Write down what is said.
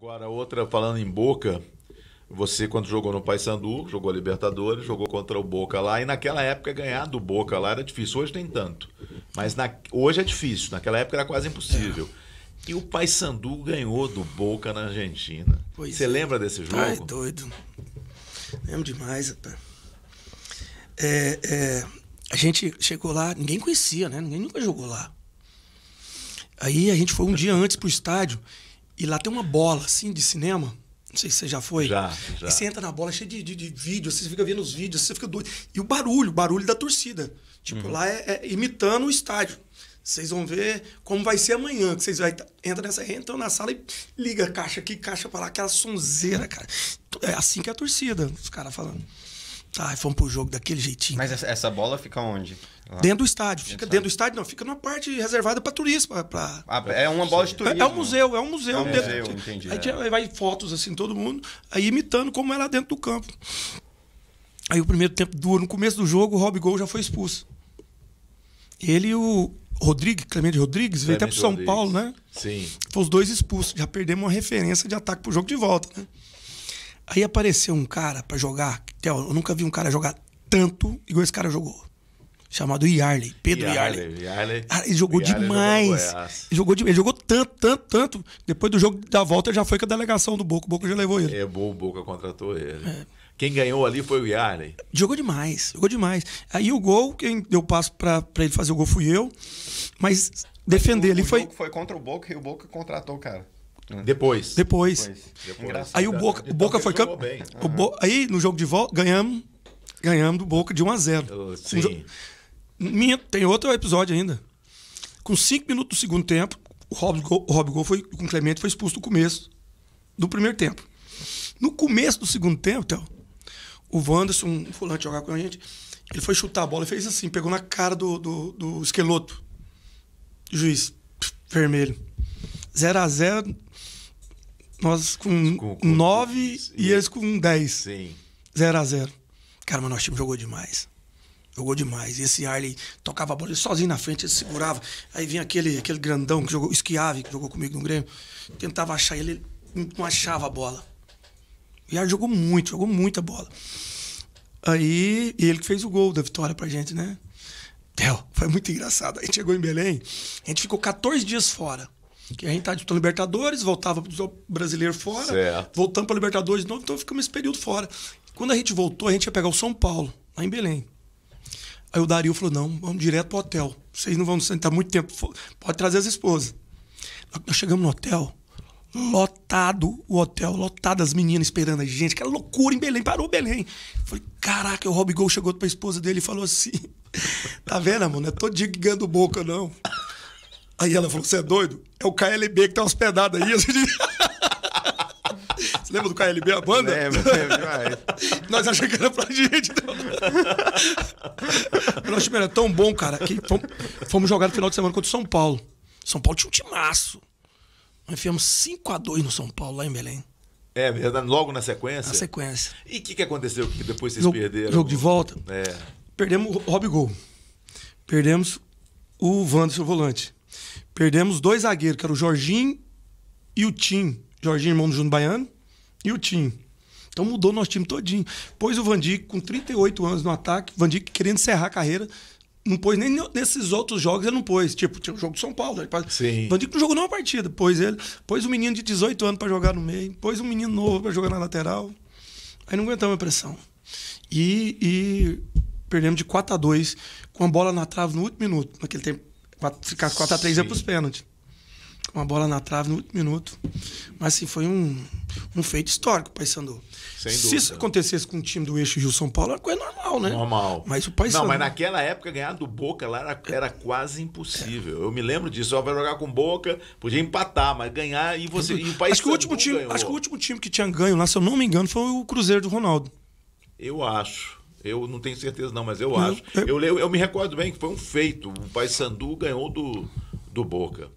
Agora, outra falando em Boca, você, quando jogou no Paysandu, jogou a Libertadores, jogou contra o Boca lá, e naquela época ganhar do Boca lá era difícil. Hoje tem tanto. Mas na... hoje é difícil, naquela época era quase impossível. E o Paysandu ganhou do Boca na Argentina. Pois você é. lembra desse jogo? Ai, doido. Lembro demais, rapaz. É, é, a gente chegou lá, ninguém conhecia, né? Ninguém nunca jogou lá. Aí a gente foi um dia antes pro estádio e lá tem uma bola, assim, de cinema. Não sei se você já foi. Já, já. E você entra na bola é cheia de, de, de vídeo, você fica vendo os vídeos, você fica doido. E o barulho, o barulho da torcida. Tipo, uhum. lá é, é, imitando o estádio. Vocês vão ver como vai ser amanhã, que vocês vai tá, entra nessa, entram na sala e liga caixa aqui, caixa para lá, aquela sonzeira, cara. É assim que é a torcida, os caras falando. Sai, fomos pro jogo daquele jeitinho. Mas essa bola fica onde? Lá. Dentro do estádio. Fica dentro do estádio, não. Fica numa parte reservada para turista. Pra, Ah, é uma bola de turismo. É, é um museu, é um museu. É um museu, dentro, museu entendi. Aí é. vai fotos assim, todo mundo, aí imitando como é lá dentro do campo. Aí o primeiro tempo dura. No começo do jogo, o Rob Gol já foi expulso. Ele e o Rodrigues, Clemente Rodrigues, veio até pro São Rodrigues. Paulo, né? Sim. Foi os dois expulsos. Já perdemos uma referência de ataque pro jogo de volta, né? Aí apareceu um cara para jogar, é eu nunca vi um cara jogar tanto igual esse cara jogou. Chamado Yarley, Pedro Yarley. Yarley. ele jogou Yarley demais. Jogou ele, jogou de, ele jogou tanto, tanto, tanto. Depois do jogo da volta já foi com a delegação do Boca. O Boca já levou ele. É bom, o Boca contratou ele. É. Quem ganhou ali foi o Yarley. Jogou demais, jogou demais. Aí o gol, quem deu passo para ele fazer o gol fui eu. Mas defender ele foi. o jogo foi contra o Boca e o Boca contratou o cara. É. Depois. Depois. Depois. Depois. Aí o Boca, o Boca foi campeão. Uhum. Bo... Aí no jogo de volta ganhamos, ganhamos do Boca de 1 a 0. Sim. Um jo... Minha, tem outro episódio ainda. Com 5 minutos do segundo tempo, o Rob Gol, Gol foi com o Clemente foi expulso no começo do primeiro tempo. No começo do segundo tempo, então o Wanderson, um fulano jogar com a gente, ele foi chutar a bola e fez assim, pegou na cara do, do, do esqueloto. Juiz, vermelho. 0 a 0 nós com, com, com nove com, e eles com dez. Sim. 0 a 0 Cara, mas nosso time jogou demais. Jogou demais. E esse Arley tocava a bola sozinho na frente, ele segurava. Aí vinha aquele, aquele grandão que jogou, esquiave, que jogou comigo no Grêmio. Tentava achar ele, não achava a bola. E Arley jogou muito, jogou muita bola. Aí, ele que fez o gol da vitória pra gente, né? foi muito engraçado. A gente chegou em Belém, a gente ficou 14 dias fora. Que a gente tá disputando Libertadores, voltava para o brasileiro fora, certo. voltamos para Libertadores de novo, então ficamos esse período fora. Quando a gente voltou, a gente ia pegar o São Paulo, lá em Belém. Aí o Dario falou: não, vamos direto pro hotel. Vocês não vão sentar muito tempo, pode trazer as esposas. Nós chegamos no hotel, lotado o hotel, lotado as meninas esperando a gente, aquela loucura em Belém, parou Belém. Falei, caraca, o Rob Gol chegou pra esposa dele e falou assim: tá vendo, mano Não é todo dia que boca, não. Aí ela falou: você é doido? É o KLB que tá hospedado aí. Você lembra do KLB, a banda? Lembro, lembro demais. Nós achamos que era pra gente. Então... Nosso time era tão bom, cara, que fomos, fomos jogar no final de semana contra o São Paulo. São Paulo tinha um timaço. Nós enfiamos 5x2 no São Paulo, lá em Belém. É, logo na sequência? Na sequência. E o que, que aconteceu que depois vocês jogo, perderam? Jogo de volta? É. Perdemos o Rob Gol. Perdemos o Wanderson Volante. Perdemos dois zagueiros, que era o Jorginho e o Tim. Jorginho, irmão do Júnior Baiano, e o Tim. Então mudou nosso time todinho. Pôs o Vandique com 38 anos no ataque, Vandique querendo encerrar a carreira. Não pôs nem nesses outros jogos, ele não pôs. Tipo, tinha o um jogo de São Paulo. Ele... Sim. Van não jogou nenhuma partida. Pôs ele. Pôs um menino de 18 anos para jogar no meio. Pôs um menino novo para jogar na lateral. Aí não aguentamos a pressão. E, e perdemos de 4 a 2 com a bola na trave no último minuto. Naquele tempo, ficar 4x3 ia pros pênaltis. Uma bola na trave no último minuto. Mas assim, foi um, um feito histórico, o Paysandu. Se isso acontecesse com o time do Eixo Rio São Paulo, era coisa normal, né? Normal. Mas o Paysandu. Não, mas naquela época ganhar do Boca lá era, era quase impossível. É. Eu me lembro disso. Só vai jogar com Boca, podia empatar, mas ganhar e você. E o Paysandu acho que o último time, ganhou. acho que o último time que tinha ganho lá, se eu não me engano, foi o Cruzeiro do Ronaldo. Eu acho. Eu não tenho certeza, não, mas eu acho. Eu, eu, eu me recordo bem que foi um feito. O Paysandu ganhou do, do Boca.